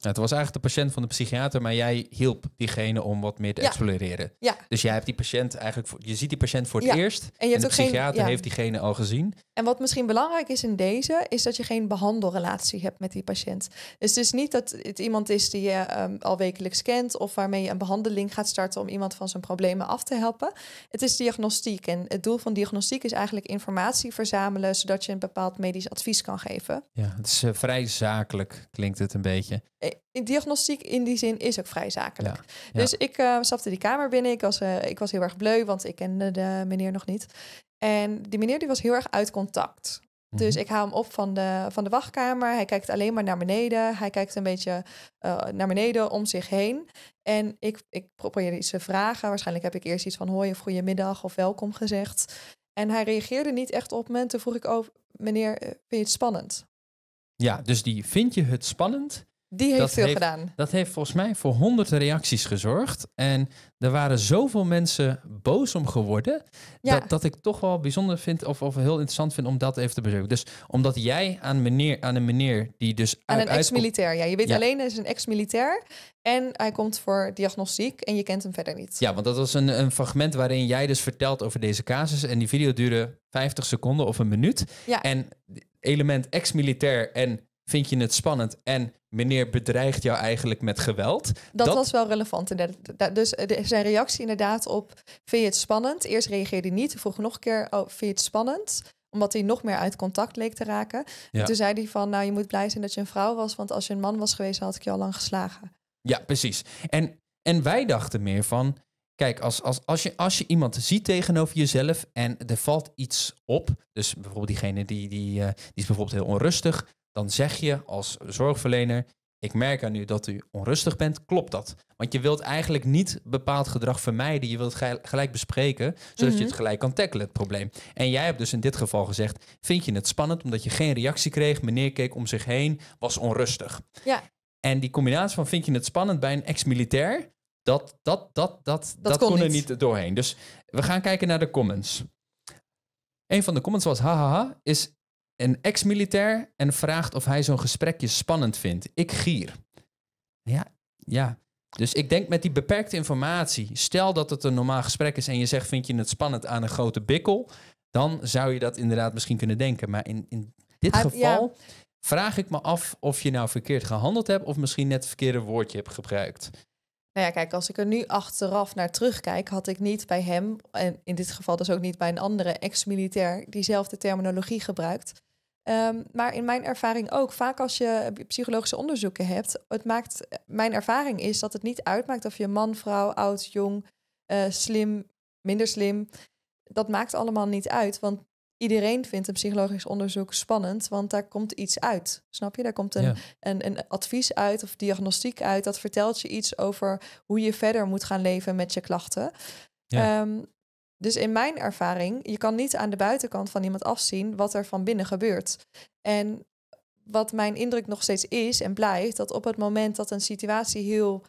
het was eigenlijk de patiënt van de psychiater, maar jij hielp diegene om wat meer te exploreren. Ja. Dus jij hebt die patiënt eigenlijk, je ziet die patiënt voor het eerst en, je en de psychiater geen, ja. heeft diegene al gezien. En wat misschien belangrijk is in deze, is dat je geen behandelrelatie hebt met die patiënt. Dus het is niet dat het iemand is die je ehm, al wekelijks kent of waarmee je een behandeling gaat starten om iemand van zijn problemen af te helpen. Het is diagnostiek en het doel van diagnostiek is eigenlijk informatie verzamelen zodat je een bepaald medisch advies kan geven. Ja, het is eh, vrij zakelijk klinkt het een beetje. Eh, in diagnostiek in die zin is ook vrij zakelijk. Dus ik uh, stapte die kamer binnen. Ik was, ik was heel erg bleu, want ik kende de meneer nog niet. En die meneer die was heel erg uit contact. Dus mhm. ik haal hem op van de, van de wachtkamer. Hij kijkt alleen maar naar beneden. Hij kijkt een beetje eh, naar beneden om zich heen. En ik, ik probeer iets te vragen. Waarschijnlijk heb ik eerst iets van hoi of goedemiddag of welkom gezegd. En hij reageerde niet echt op me. Toen vroeg ik ook, meneer, eh, vind je het spannend? Ja, dus die vind je het spannend? Die heeft dat veel heeft, gedaan. Dat heeft volgens mij voor honderden reacties gezorgd. En er waren zoveel mensen boos om geworden. Dat, dat ik toch wel bijzonder vind, of, of heel interessant vind om dat even te bezoeken. Dus omdat jij aan, meneer, aan een meneer die dus. Aan een ex-militair, ja. Je weet alleen, hij is een ex-militair. En hij komt voor diagnostiek en je kent hem verder niet. Ja, want dat was een, een fragment waarin jij dus vertelt over deze casus. En die video duurde 50 seconden of een minuut. En element ex-militair en vind je het spannend en meneer bedreigt jou eigenlijk met geweld. Dat, was wel relevant. Dus eh, zijn reactie inderdaad op, vind je het spannend? Eerst reageerde hij niet, vroeg nog een keer, oh, vind je het spannend? Omdat hij nog meer uit contact leek te raken. toen zei hij van, nou je moet blij zijn dat je een vrouw was, want als je een man was geweest, had ik je al lang geslagen. Ja, precies. En, en wij dachten meer van, Kijk, als, als, als, je, als je iemand ziet tegenover jezelf en er valt iets op, dus bijvoorbeeld diegene die, die, eh, die is bijvoorbeeld heel onrustig, dan zeg je als zorgverlener, ik merk aan nu dat u onrustig bent, klopt dat? Want je wilt eigenlijk niet bepaald gedrag vermijden. Je wilt gelijk bespreken, zodat je het mhm. gelijk kan tackelen, het probleem. En jij hebt dus in dit geval gezegd, vind je het spannend omdat je geen reactie kreeg, meneer keek om zich heen, was onrustig. Ja. En die combinatie van vind je het spannend bij een ex-militair, dat, dat, dat, dat, dat, kon, er niet doorheen. Dus we gaan kijken naar de comments. Een van de comments was, hahaha, is een ex-militair en vraagt of hij zo'n gesprekje spannend vindt. Ik gier. Ja, ja. Dus ik denk met die beperkte informatie, stel dat het een normaal gesprek is en je zegt vind je het spannend aan een grote bikkel, dan zou je dat inderdaad misschien kunnen denken. Maar in, in dit geval vraag ik me af of je nou verkeerd gehandeld hebt of misschien net het verkeerde woordje hebt gebruikt. Nou ja, kijk, als ik er nu achteraf naar terugkijk, had ik niet bij hem, en in dit geval dus ook niet bij een andere ex-militair, diezelfde terminologie gebruikt. Ehm, maar in mijn ervaring ook, vaak als je psychologische onderzoeken hebt, het maakt, mijn ervaring is dat het niet uitmaakt of je man, vrouw, oud, jong, eh, slim, minder slim. Dat maakt allemaal niet uit, want iedereen vindt een psychologisch onderzoek spannend, want daar komt iets uit. Snap je? Daar komt een, een, een, advies uit of diagnostiek uit. Dat vertelt je iets over hoe je verder moet gaan leven met je klachten. Ja. Ehm, dus in mijn ervaring, je kan niet aan de buitenkant van iemand afzien wat er van binnen gebeurt. En wat mijn indruk nog steeds is en blijft, dat op het moment dat een situatie heel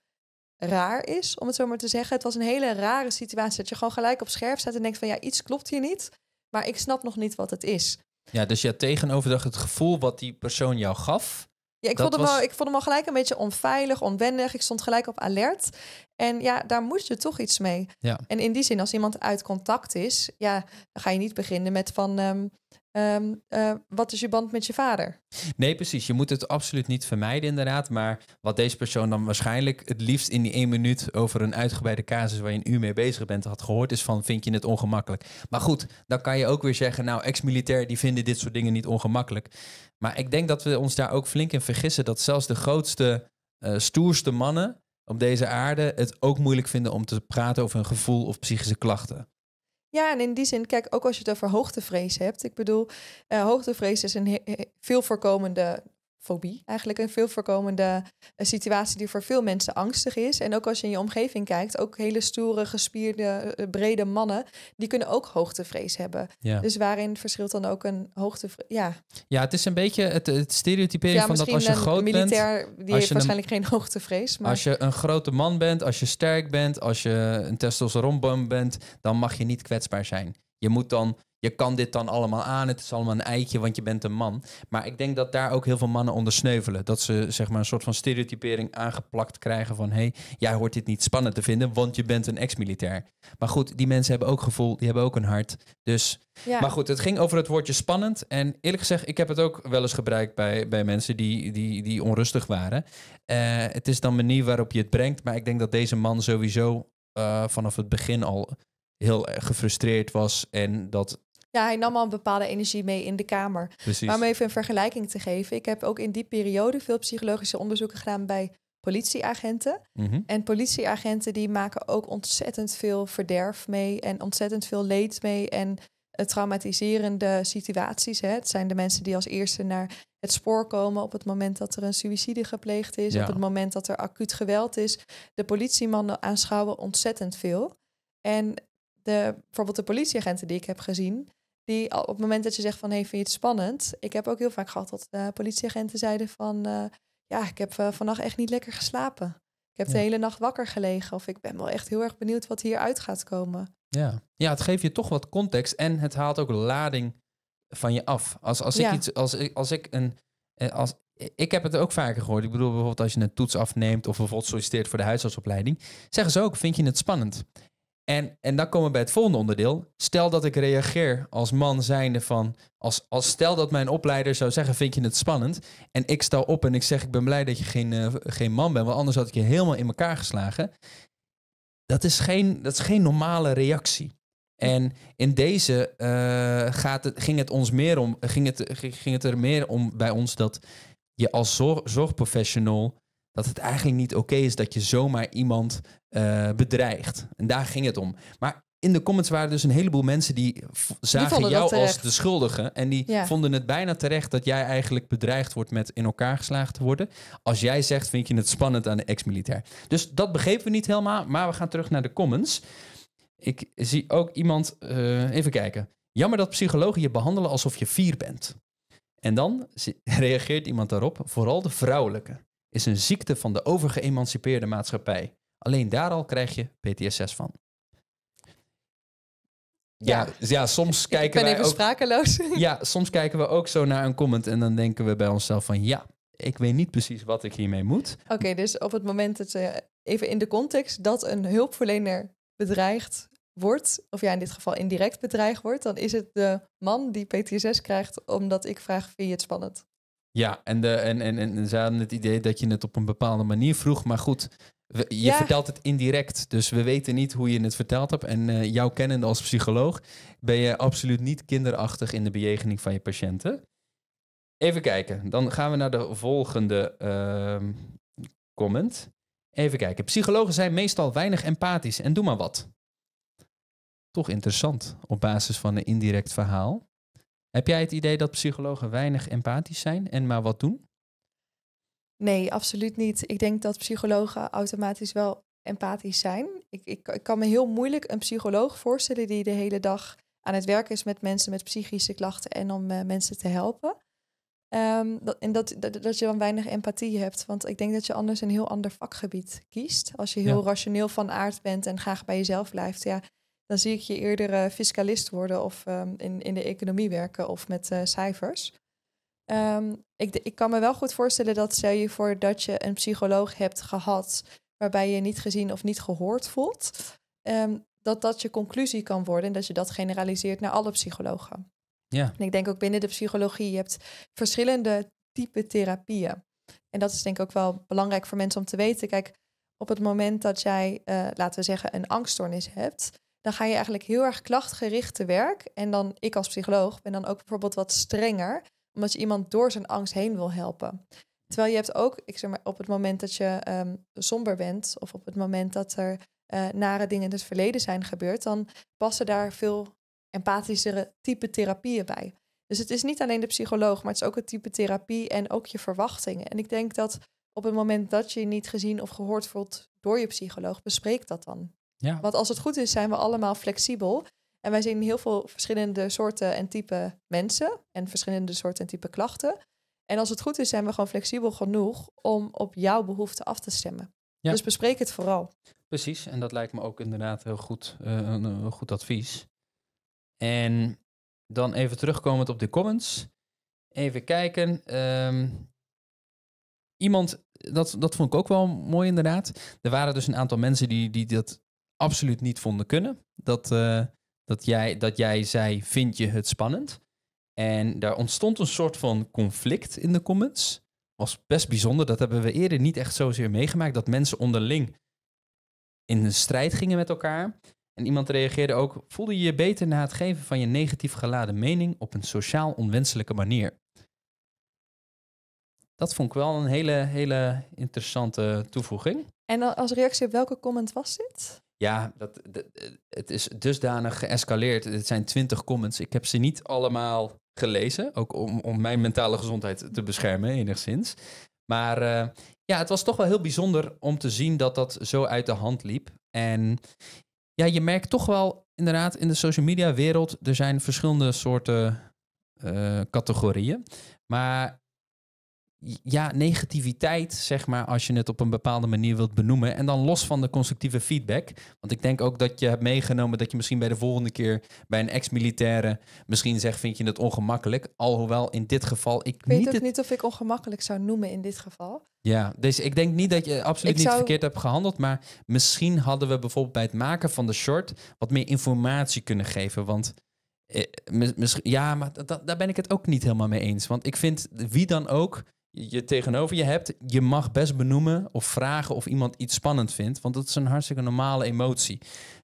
raar is, om het zo maar te zeggen, het was een hele rare situatie, dat je gewoon gelijk op scherp staat en denkt van ja, iets klopt hier niet, maar ik snap nog niet wat het is. Ja, dus ja, tegenover het gevoel wat die persoon jou gaf, ja, ik, vond hem al, ik vond hem al gelijk een beetje onveilig, onwendig. Ik stond gelijk op alert. En ja, daar moest je toch iets mee. En in die zin, als iemand uit contact is, ja, dan ga je niet beginnen met van. Ehm, ehm, eh, wat is je band met je vader? Nee, precies. Je moet het absoluut niet vermijden, inderdaad. Maar wat deze persoon dan waarschijnlijk het liefst in die één minuut over een uitgebreide casus waar je een uur mee bezig bent had gehoord, is van vind je het ongemakkelijk. Maar goed, dan kan je ook weer zeggen, nou, ex-militair die vinden dit soort dingen niet ongemakkelijk. Maar ik denk dat we ons daar ook flink in vergissen dat zelfs de grootste, eh, stoerste mannen op deze aarde het ook moeilijk vinden om te praten over hun gevoel of psychische klachten. Ja, en in die zin, kijk, ook als je het over hoogtevrees hebt. Ik bedoel, uh, hoogtevrees is een veel voorkomende fobie. Eigenlijk een veel voorkomende eh, situatie die voor veel mensen angstig is. En ook als je in je omgeving kijkt, ook hele stoere, gespierde, eh, eh, brede mannen, die kunnen ook hoogtevrees hebben. Ja. Dus waarin verschilt dan ook een hoogtevrees? Ja, ja het is een beetje het, het van dat als je een militair, die heeft waarschijnlijk geen hoogtevrees. Maar... Als je een grote man bent, als je sterk bent, als je een testosteronbom bent, dan mag je niet kwetsbaar zijn. Je moet dan je kan dit dan allemaal aan. Het is allemaal een eitje, want je bent een man. Maar ik denk dat daar ook heel veel mannen onder sneuvelen. Dat ze zeg maar een soort van stereotypering aangeplakt krijgen van... hé, hey, jij hoort dit niet spannend te vinden, want je bent een ex-militair. Maar goed, die mensen hebben ook gevoel, die hebben ook een hart. Dus, maar goed, het ging over het woordje spannend. En eerlijk gezegd, ik heb het ook wel eens gebruikt bij, bij mensen die, die, die onrustig waren. Eh, het is dan manier waarop je het brengt. Maar ik denk dat deze man sowieso eh, vanaf het begin al heel gefrustreerd was en dat ja, hij nam al een bepaalde energie mee in de kamer. Precies. Maar om even een vergelijking te geven. Ik heb ook in die periode veel psychologische onderzoeken gedaan bij politieagenten. Mhm. En politieagenten die maken ook ontzettend veel verderf mee en ontzettend veel leed mee en eh, traumatiserende situaties. Hè. Het zijn de mensen die als eerste naar het spoor komen op het moment dat er een suïcide gepleegd is, op het moment dat er acuut geweld is. De politiemannen aanschouwen ontzettend veel. En de, bijvoorbeeld de politieagenten die ik heb gezien, die op het moment dat je zegt van, hey, vind je het spannend? Ik heb ook heel vaak gehad dat de eh, politieagenten zeiden van, eh, ja, ik heb eh, vannacht echt niet lekker geslapen. Ik heb de hele nacht wakker gelegen of ik ben wel echt heel erg benieuwd wat hieruit gaat komen. Ja. ja, het geeft je toch wat context en het haalt ook lading van je af. Als, als ik iets, als ik, als ik een, als, ik heb het ook vaker gehoord. Ik bedoel, bijvoorbeeld als je een toets afneemt of bijvoorbeeld solliciteert voor de huisartsopleiding, zeggen ze ook: vind je het spannend? En, en dan komen we bij het volgende onderdeel. Stel dat ik reageer als man zijnde van... Als, als stel dat mijn opleider zou zeggen, vind je het spannend? En ik sta op en ik zeg, ik ben blij dat je geen, eh, geen man bent... want anders had ik je helemaal in elkaar geslagen. Dat is geen, dat is geen normale reactie. En in deze eh, gaat het, ging, het ons meer om, ging, het, ging het er meer om bij ons... dat je als zorg, zorgprofessional dat het eigenlijk niet oké is dat je zomaar iemand eh, bedreigt. En daar ging het om. Maar in de comments waren dus een heleboel mensen die zagen jou als de schuldige. En die vonden het bijna terecht dat jij eigenlijk bedreigd wordt met in elkaar geslagen te worden. Als jij zegt, vind je het spannend aan de ex-militair. Dus dat begrepen we niet helemaal, maar we gaan terug naar de comments. Ik zie ook iemand, eh, even kijken. Jammer dat psychologen je behandelen alsof je vier bent. En dan [laughs] reageert iemand daarop, vooral de vrouwelijke is een ziekte van de overgeëmancipeerde maatschappij. Alleen daar al krijg je PTSS van. Ja, ja, soms kijken ik ben even sprakeloos. [laughs] Ja, soms kijken we ook zo naar een comment en dan denken we bij onszelf van ja, ik weet niet precies wat ik hiermee moet. Oké, dus op het moment dat ze eh, even in de context dat een hulpverlener bedreigd wordt, of ja, in dit geval indirect bedreigd wordt, dan is het de man die PTSS krijgt omdat ik vraag: vind je het spannend? Ja, en, de, en, en, en ze hadden het idee dat je het op een bepaalde manier vroeg. Maar goed, je vertelt het indirect. Dus we weten niet hoe je het verteld hebt. En uh, eh, jouw kennende als psycholoog ben je absoluut niet kinderachtig in de bejegening van je patiënten. Even kijken, dan gaan we naar de volgende ehm, comment. Even kijken. Psychologen zijn meestal weinig empathisch en doe maar wat. Toch interessant op basis van een indirect verhaal. Heb jij het idee dat psychologen weinig empathisch zijn en maar wat doen? Nee, absoluut niet. Ik denk dat psychologen automatisch wel empathisch zijn. Ik, ik, ik, kan me heel moeilijk een psycholoog voorstellen die de hele dag aan het werk is met mensen met psychische klachten en om eh, mensen te helpen. Ehm, dat, en dat, dat, je dan weinig empathie hebt. Want ik denk dat je anders een heel ander vakgebied kiest. Als je heel rationeel van aard bent en graag bij jezelf blijft, ja, dan zie ik je eerder eh, fiscalist worden of ehm, in, in de economie werken of met eh, cijfers. Ehm, ik, ik kan me wel goed voorstellen dat stel je voor dat je een psycholoog hebt gehad waarbij je niet gezien of niet gehoord voelt, ehm, dat dat je conclusie kan worden en dat je dat generaliseert naar alle psychologen. Ja. En ik denk ook binnen de psychologie, je hebt verschillende type therapieën. En dat is denk ik ook wel belangrijk voor mensen om te weten. Kijk, op het moment dat jij, eh, laten we zeggen, een angststoornis hebt, dan ga je eigenlijk heel erg klachtgericht te werk. En dan, ik als psycholoog, ben dan ook bijvoorbeeld wat strenger, omdat je iemand door zijn angst heen wil helpen. Terwijl je hebt ook, ik zeg maar, op het moment dat je ehm, somber bent, of op het moment dat er eh, nare dingen in het verleden zijn gebeurd, dan passen daar veel empathischere type therapieën bij. Dus het is niet alleen de psycholoog, maar het is ook het type therapie en ook je verwachtingen. En ik denk dat op het moment dat je je niet gezien of gehoord voelt door je psycholoog, bespreek dat dan. Ja. Want als het goed is, zijn we allemaal flexibel. En wij zien heel veel verschillende soorten en type mensen en verschillende soorten en type klachten. En als het goed is, zijn we gewoon flexibel genoeg om op jouw behoeften af te stemmen. Dus bespreek het vooral. Precies, en dat lijkt me ook inderdaad heel goed, eh, eh, een, goed advies. En dan even terugkomend op de comments. Even kijken. Ehm, iemand, dat, dat vond ik ook wel mooi inderdaad. Er waren dus een aantal mensen die, die dat absoluut niet vonden kunnen. Dat, eh, dat, jij, dat jij zei, vind je het spannend? En daar ontstond een soort van conflict in de comments. Was best bijzonder. Dat hebben we eerder niet echt zozeer meegemaakt. Dat mensen onderling in een strijd gingen met elkaar. En iemand reageerde ook: voelde je je beter na het geven van je negatief geladen mening op een sociaal onwenselijke manier? Dat vond ik wel een hele, hele interessante toevoeging. En als reactie op welke comment was dit? Ja, dat, het is dusdanig geëscaleerd. Het zijn twintig comments. Ik heb ze niet allemaal gelezen. Ook om, om mijn mentale gezondheid te beschermen, enigszins. Maar eh, ja, het was toch wel heel bijzonder om te zien dat dat zo uit de hand liep. En ja, je merkt toch wel inderdaad in de social media wereld, er zijn verschillende soorten uh, categorieën. Maar ja, negativiteit, zeg maar, als je het op een bepaalde manier wilt benoemen. En dan los van de constructieve feedback. Want ik denk ook dat je hebt meegenomen dat je misschien bij de volgende keer bij een ex-militaire misschien zegt, vind je het ongemakkelijk? Alhoewel in dit geval ik, weet ook het... niet of ik ongemakkelijk zou noemen in dit geval. Ja, dus ik denk niet dat je absoluut niet verkeerd hebt gehandeld. Maar misschien hadden we bijvoorbeeld bij het maken van de short wat meer informatie kunnen geven. Want eh, ja, maar daar ben ik het ook niet helemaal mee eens. Want ik vind wie dan ook je tegenover je hebt, je mag best benoemen of vragen of iemand iets spannend vindt. Want dat is een hartstikke normale emotie.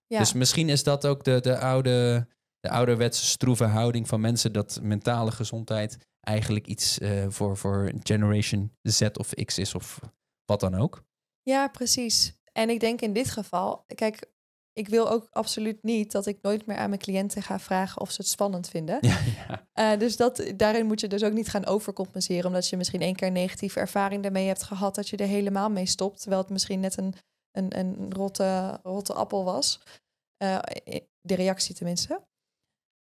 Dus misschien is dat ook de, de, oude, de ouderwetse stroeve houding van mensen dat mentale gezondheid eigenlijk iets eh, voor, voor Generation Z of X is of wat dan ook. Ja, precies. En ik denk in dit geval, kijk, ik wil ook absoluut niet dat ik nooit meer aan mijn cliënten ga vragen of ze het spannend vinden. [laughs] Eh, dus dat, daarin moet je dus ook niet gaan overcompenseren, omdat je misschien één keer negatieve ervaring daarmee hebt gehad, dat je er helemaal mee stopt, terwijl het misschien net een, een, een rotte, rotte appel was. Eh, de reactie tenminste.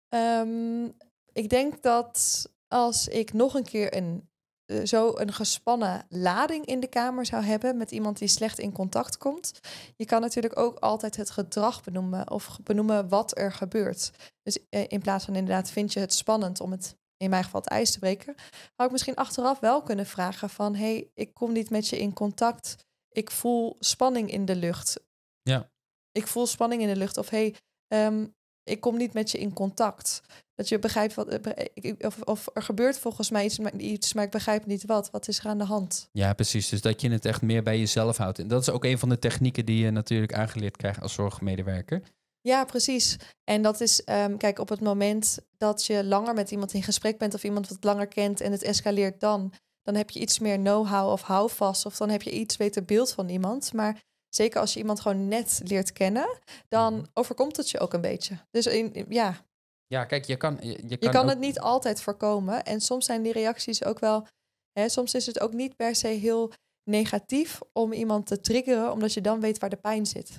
Ehm, ik denk dat als ik nog een keer een eh, zo een gespannen lading in de kamer zou hebben met iemand die slecht in contact komt. Je kan natuurlijk ook altijd het gedrag benoemen of benoemen wat er gebeurt. Dus eh, in plaats van inderdaad vind je het spannend om het in mijn geval het ijs te breken, zou ik misschien achteraf wel kunnen vragen van hey, ik kom niet met je in contact. Ik voel spanning in de lucht. Ja. Ik voel spanning in de lucht of hey, um, ik kom niet met je in contact. Dat je begrijpt wat. Eh, of, of er gebeurt volgens mij iets, iets, maar ik begrijp niet wat. Wat is er aan de hand? Ja, precies. Dus dat je het echt meer bij jezelf houdt. En dat is ook een van de technieken die je natuurlijk aangeleerd krijgt als zorgmedewerker. Ja, precies. En dat is, um, kijk, op het moment dat je langer met iemand in gesprek bent of iemand wat langer kent en het escaleert dan, dan heb je iets meer know-how of houvast of dan heb je iets beter beeld van iemand. Maar zeker als je iemand gewoon net leert kennen, dan mhm. overkomt het je ook een beetje. Dus in, ja. Ja, kijk, je kan, je, je, je kan, het niet altijd voorkomen. En soms zijn die reacties ook wel. Hè, soms is het ook niet per se heel negatief om iemand te triggeren, omdat je dan weet waar de pijn zit.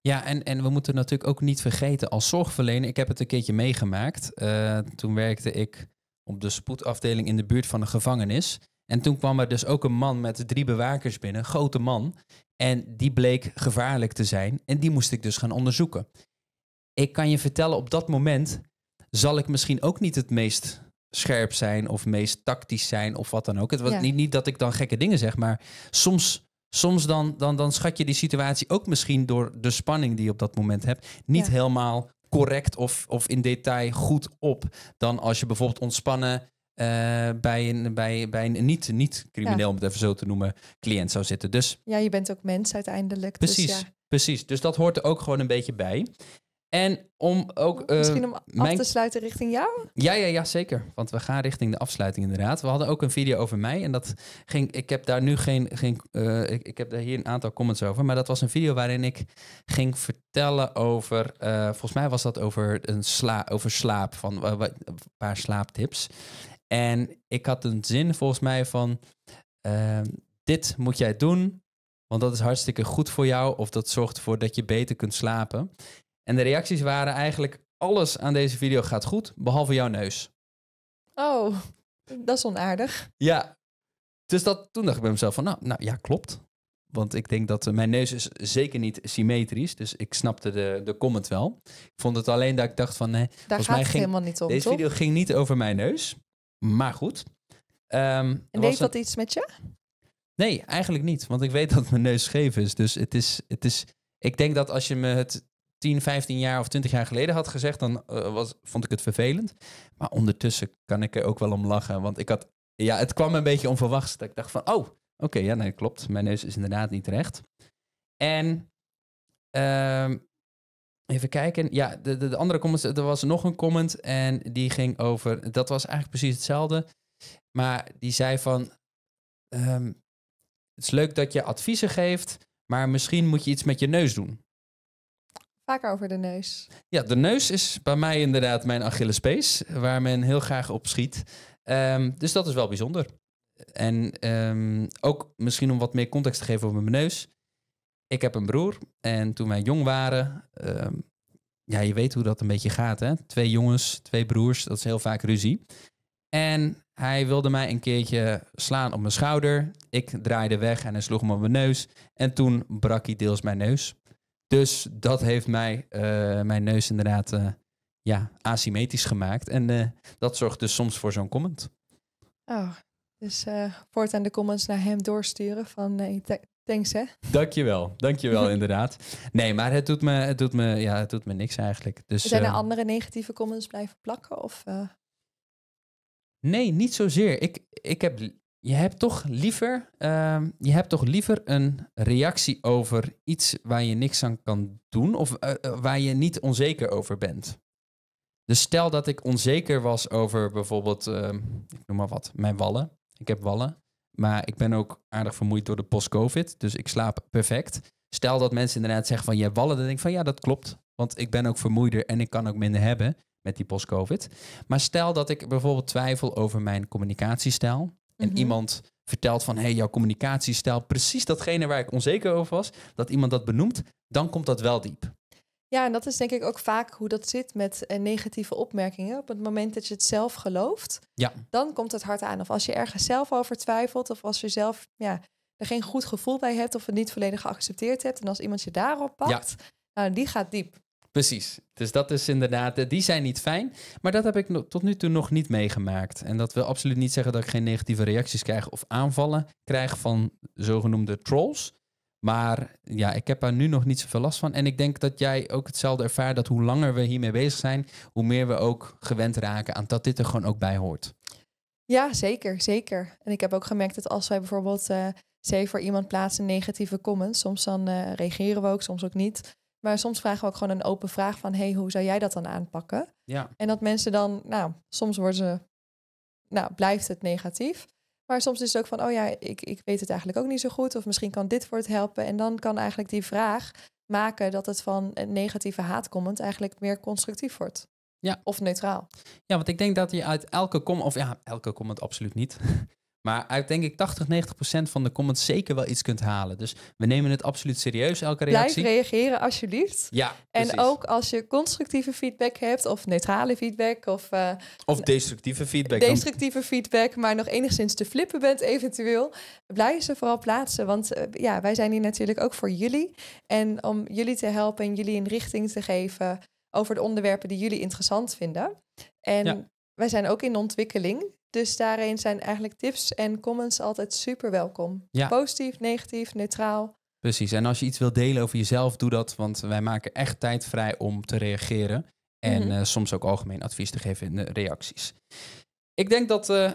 Ja, en, en we moeten natuurlijk ook niet vergeten als zorgverlener. Ik heb het een keertje meegemaakt. Eh, toen werkte ik op de spoedafdeling in de buurt van de gevangenis. En toen kwam er dus ook een man met drie bewakers binnen, grote man. En die bleek gevaarlijk te zijn en die moest ik dus gaan onderzoeken. Ik kan je vertellen, op dat moment zal ik misschien ook niet het meest scherp zijn of meest tactisch zijn of wat dan ook. Het was niet, niet dat ik dan gekke dingen zeg, maar soms, soms dan, dan, dan schat je die situatie ook misschien door de spanning die je op dat moment hebt niet helemaal correct of, of in detail goed op. Dan als je bijvoorbeeld ontspannen eh, bij een, bij, bij een niet, niet crimineel, om het even zo te noemen, cliënt zou zitten. Dus, ja, je bent ook mens uiteindelijk. Dus precies, dus precies. Dus dat hoort er ook gewoon een beetje bij. En om ook. Eh, Misschien om af te sluiten richting jou? Ja, ja, ja, zeker. Want we gaan richting de afsluiting, inderdaad. We hadden ook een video over mij. En dat ging. Ik heb daar nu geen. geen eh, ik, ik, heb daar hier een aantal comments over. Maar dat was een video waarin ik ging vertellen over. volgens mij was dat over, een sla, over slaap. Van een paar slaaptips. En ik had een zin volgens mij van, ehm, dit moet jij doen, want dat is hartstikke goed voor jou of dat zorgt ervoor dat je beter kunt slapen. En de reacties waren eigenlijk, alles aan deze video gaat goed, behalve jouw neus. Oh, dat is onaardig. Ja, dus dat, toen dacht ik bij mezelf van, nou, nou ja, klopt. Want ik denk dat eh, mijn neus is zeker niet symmetrisch. Dus ik snapte de, de comment wel. Ik vond het alleen dat ik dacht van... Nee, Daar gaat mij ging, helemaal niet om, Deze video ging niet over mijn neus. Maar goed. Ehm, en deed dat iets met je? Nee, eigenlijk niet. Want ik weet dat mijn neus scheef is. Dus het is, het is. Ik denk dat als je me het 10, 15 jaar of 20 jaar geleden had gezegd, dan eh, was, vond ik het vervelend. Maar ondertussen kan ik er ook wel om lachen. Want ik had. Ja, het kwam een beetje onverwacht. Dat ik dacht van, oh, oké, ja, nee, klopt. Mijn neus is inderdaad niet recht. En ehm, Even kijken. Ja, de, de, andere comments. Er was nog een comment en die ging over. Dat was eigenlijk precies hetzelfde. Maar die zei van. Ehm, het is leuk dat je adviezen geeft, maar misschien moet je iets met je neus doen. Vaak over de neus. Ja, de neus is bij mij inderdaad mijn Achillespees, waar men heel graag op schiet. Ehm, dus dat is wel bijzonder. En ehm, ook misschien om wat meer context te geven over mijn neus ik heb een broer en toen wij jong waren, ehm, ja, je weet hoe dat een beetje gaat, hè? Twee jongens, twee broers, dat is heel vaak ruzie. En hij wilde mij een keertje slaan op mijn schouder. Ik draaide weg en hij sloeg me op mijn neus. En toen brak hij deels mijn neus. Dus dat heeft mij, eh, mijn neus inderdaad uh, ja, asymmetrisch gemaakt. En eh, dat zorgt dus soms voor zo'n comment. Oh, dus voortaan de comments naar hem doorsturen van nee. Thanks, hè? Dankjewel. Dankjewel, [laughs] inderdaad. Nee, maar het doet me, het doet me, ja, het doet me niks eigenlijk. Dus, Zijn er ehm, andere negatieve comments blijven plakken? Of, eh? Nee, niet zozeer. Ik, ik heb, je, hebt toch liever, ehm, je hebt toch liever een reactie over iets waar je niks aan kan doen of eh, eh, waar je niet onzeker over bent. Dus stel dat ik onzeker was over bijvoorbeeld, ehm, ik noem maar wat, mijn wallen. Ik heb wallen. Maar ik ben ook aardig vermoeid door de post-COVID. Dus ik slaap perfect. Stel dat mensen inderdaad zeggen van, jij wallen. Dan denk ik van, ja, dat klopt. Want ik ben ook vermoeider en ik kan ook minder hebben met die post-COVID. Maar stel dat ik bijvoorbeeld twijfel over mijn communicatiestijl. En mhm. iemand vertelt van, hé, hey, jouw communicatiestijl, precies datgene waar ik onzeker over was. Dat iemand dat benoemt, dan komt dat wel diep. Ja, en dat is denk ik ook vaak hoe dat zit met eh, negatieve opmerkingen. Op het moment dat je het zelf gelooft, ja. dan komt het hard aan. Of als je ergens zelf over twijfelt, of als je zelf ja, er geen goed gevoel bij hebt, of het niet volledig geaccepteerd hebt. En als iemand je daarop pakt, nou, die gaat diep. Precies. Dus dat is inderdaad, eh, die zijn niet fijn. Maar dat heb ik tot nu toe nog niet meegemaakt. En dat wil absoluut niet zeggen dat ik geen negatieve reacties krijg of aanvallen krijg van zogenoemde trolls. Maar ja, ik heb er nu nog niet zoveel last van. En ik denk dat jij ook hetzelfde ervaart dat hoe langer we hiermee bezig zijn, hoe meer we ook gewend raken aan dat dit er gewoon ook bij hoort. Ja, zeker, zeker. En ik heb ook gemerkt dat als wij bijvoorbeeld, uh, voor iemand plaatsen negatieve comments, soms dan eh, reageren we ook, soms ook niet. Maar soms vragen we ook gewoon een open vraag van, hey, hoe zou jij dat dan aanpakken? Ja. En dat mensen dan, nou, soms worden ze, nou, blijft het negatief. Maar soms is het ook van, oh ja, ik, ik weet het eigenlijk ook niet zo goed. Of misschien kan dit voor het helpen. En dan kan eigenlijk die vraag maken dat het van een negatieve haatcomment eigenlijk meer constructief wordt. Ja. Of neutraal. Ja, want ik denk dat je uit elke comment, of ja, elke comment absoluut niet. [laughs] Maar uit denk ik 80, 90 procent van de comments zeker wel iets kunt halen. Dus we nemen het absoluut serieus, elke reactie. Blijf reageren alsjeblieft. Ja, En ook als je constructieve feedback hebt of neutrale feedback. Of, eh, of destructieve feedback. Destructieve feedback, maar nog enigszins te flippen bent eventueel. Blijf ze vooral plaatsen, want eh, ja, wij zijn hier natuurlijk ook voor jullie. En om jullie te helpen en jullie een richting te geven over de onderwerpen die jullie interessant vinden. En wij zijn ook in ontwikkeling. Dus daarin zijn eigenlijk tips en comments altijd super welkom. Ja. Positief, negatief, neutraal. Precies. En als je iets wilt delen over jezelf, doe dat. Want wij maken echt tijd vrij om te reageren. En mhm. eh, soms ook algemeen advies te geven in de reacties. Ik denk dat we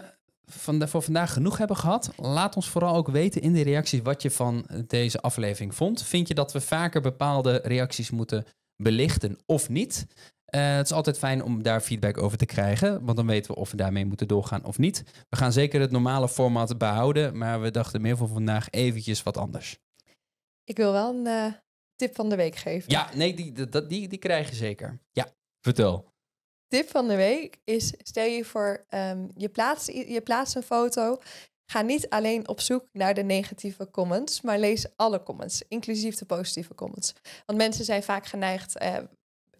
uh, voor vandaag genoeg hebben gehad. Laat ons vooral ook weten in de reacties wat je van deze aflevering vond. Vind je dat we vaker bepaalde reacties moeten belichten of niet? Eh, het is altijd fijn om daar feedback over te krijgen, want dan weten we of we daarmee moeten doorgaan of niet. We gaan zeker het normale format behouden, maar we dachten meer voor vandaag eventjes wat anders. Ik wil wel een eh, tip van de week geven. Ja, nee, die, die, die, krijg je zeker. Ja, vertel. Tip van de week is, stel je voor, ehm, je, plaatst, je plaatst een foto. Ga niet alleen op zoek naar de negatieve comments, maar lees alle comments, inclusief de positieve comments. Want mensen zijn vaak geneigd, eh,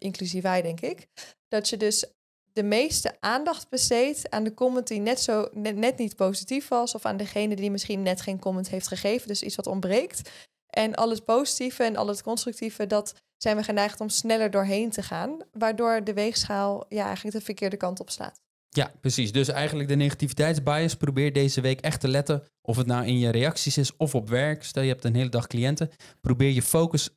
inclusief wij, denk ik, dat je dus de meeste aandacht besteedt aan de comment die net, zo, net, net, niet positief was, of aan degene die misschien net geen comment heeft gegeven, dus iets wat ontbreekt. En al het positieve en al het constructieve, dat zijn we geneigd om sneller doorheen te gaan, waardoor de weegschaal ja, eigenlijk de verkeerde kant op slaat. Ja, precies. Dus eigenlijk de negativiteitsbias probeer deze week echt te letten. Of het nou in je reacties is of op werk. Stel je hebt een hele dag cliënten. Probeer je focus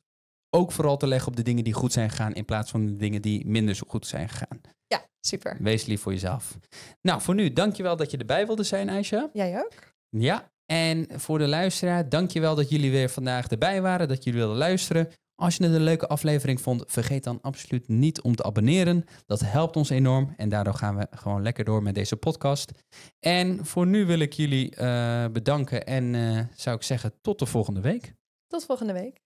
ook vooral te leggen op de dingen die goed zijn gegaan in plaats van de dingen die minder zo goed zijn gegaan. Ja, super. Wees lief voor jezelf. Nou, voor nu, dankjewel dat je erbij wilde zijn, Aisha. Jij ook. Ja, en voor de luisteraar, dankjewel dat jullie weer vandaag erbij waren, dat jullie wilden luisteren. Als je het een leuke aflevering vond, vergeet dan absoluut niet om te abonneren. Dat helpt ons enorm en daardoor gaan we gewoon lekker door met deze podcast. En voor nu wil ik jullie eh, bedanken en eh, zou ik zeggen tot de volgende week. Tot volgende week.